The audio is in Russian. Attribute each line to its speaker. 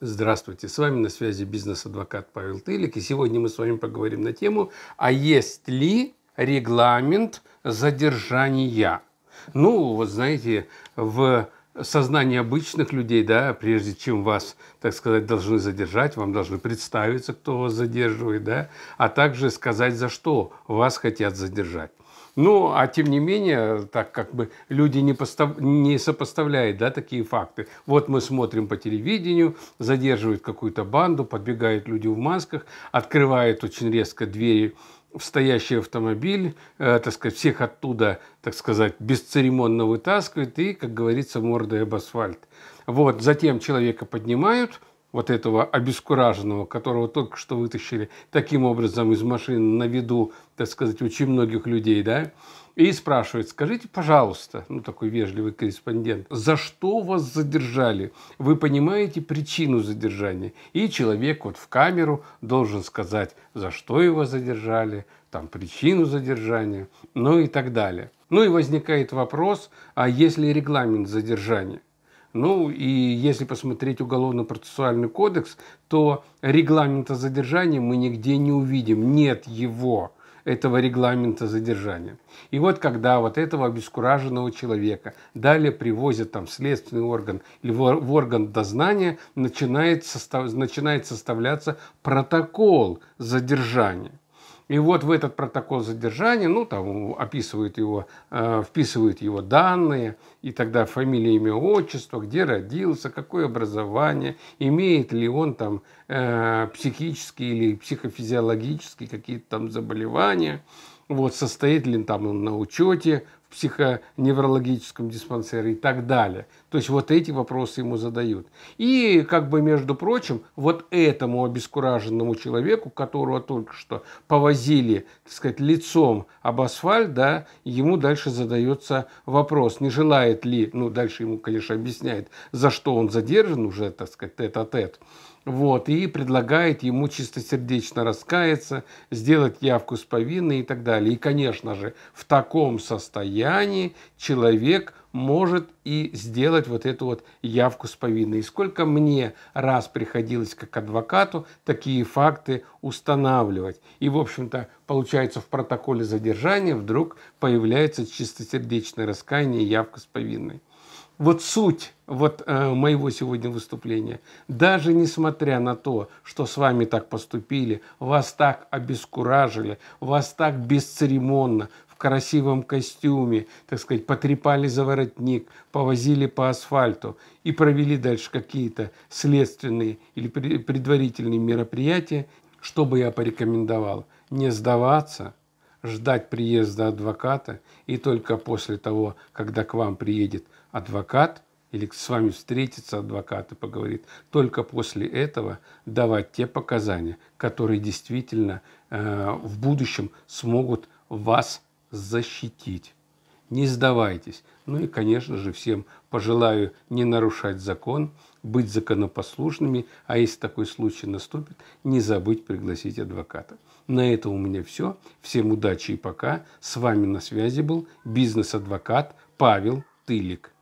Speaker 1: Здравствуйте, с вами на связи бизнес-адвокат Павел Тылик, и сегодня мы с вами поговорим на тему «А есть ли регламент задержания?» Ну, вот знаете, в сознании обычных людей, да, прежде чем вас, так сказать, должны задержать, вам должны представиться, кто вас задерживает, да, а также сказать, за что вас хотят задержать. Ну, а тем не менее, так как бы люди не, постав... не сопоставляют да, такие факты. Вот мы смотрим по телевидению, задерживают какую-то банду, подбегают люди в масках, открывают очень резко двери в стоящий автомобиль, э, так сказать, всех оттуда, так сказать, бесцеремонно вытаскивают и, как говорится, мордой об асфальт. Вот, затем человека поднимают – вот этого обескураженного, которого только что вытащили таким образом из машины на виду, так сказать, очень многих людей, да, и спрашивает, скажите, пожалуйста, ну такой вежливый корреспондент, за что вас задержали? Вы понимаете причину задержания? И человек вот в камеру должен сказать, за что его задержали, там причину задержания, ну и так далее. Ну и возникает вопрос, а если регламент задержания? Ну и если посмотреть Уголовно-процессуальный кодекс, то регламента задержания мы нигде не увидим. Нет его этого регламента задержания. И вот когда вот этого обескураженного человека далее привозят там в следственный орган или в орган дознания, начинает, состав, начинает составляться протокол задержания. И вот в этот протокол задержания, ну, там описывают его, э, вписывают его данные, и тогда фамилия, имя, отчество, где родился, какое образование, имеет ли он там э, психические или психофизиологические какие-то там заболевания, вот, состоит ли там он на учете в психоневрологическом диспансере и так далее. То есть вот эти вопросы ему задают. И, как бы, между прочим, вот этому обескураженному человеку, которого только что повозили, так сказать, лицом об асфальт, да, ему дальше задается вопрос, не желает ли, ну, дальше ему, конечно, объясняет, за что он задержан уже, так сказать, тет-а-тет, -тет, вот, и предлагает ему чистосердечно раскаяться, сделать явку с повинной и так далее. И, конечно же, в таком состоянии состоянии человек может и сделать вот эту вот явку с повинной. И сколько мне раз приходилось как адвокату такие факты устанавливать. И, в общем-то, получается, в протоколе задержания вдруг появляется чистосердечное раскаяние и явка с повинной. Вот суть вот э, моего сегодня выступления. Даже несмотря на то, что с вами так поступили, вас так обескуражили, вас так бесцеремонно, красивом костюме, так сказать, потрепали за воротник, повозили по асфальту и провели дальше какие-то следственные или предварительные мероприятия, что бы я порекомендовал? Не сдаваться, ждать приезда адвоката, и только после того, когда к вам приедет адвокат – или с вами встретится адвокат и поговорит, только после этого давать те показания, которые действительно э, в будущем смогут вас защитить. Не сдавайтесь. Ну и, конечно же, всем пожелаю не нарушать закон, быть законопослушными, а если такой случай наступит, не забыть пригласить адвоката. На этом у меня все. Всем удачи и пока. С вами на связи был бизнес-адвокат Павел Тылик.